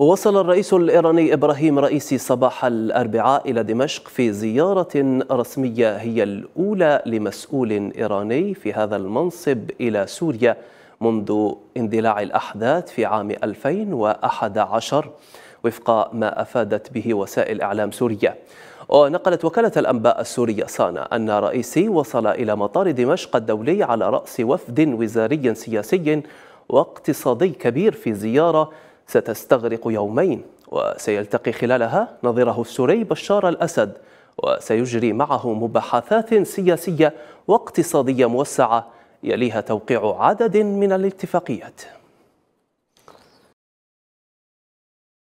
وصل الرئيس الإيراني إبراهيم رئيسي صباح الأربعاء إلى دمشق في زيارة رسمية هي الأولى لمسؤول إيراني في هذا المنصب إلى سوريا منذ اندلاع الأحداث في عام 2011 وفق ما أفادت به وسائل إعلام سوريا ونقلت وكالة الأنباء السورية صانا أن رئيسي وصل إلى مطار دمشق الدولي على رأس وفد وزاري سياسي واقتصادي كبير في زيارة ستستغرق يومين وسيلتقي خلالها نظيره السوري بشار الأسد وسيجري معه مباحثات سياسية واقتصادية موسعة يليها توقيع عدد من الاتفاقيات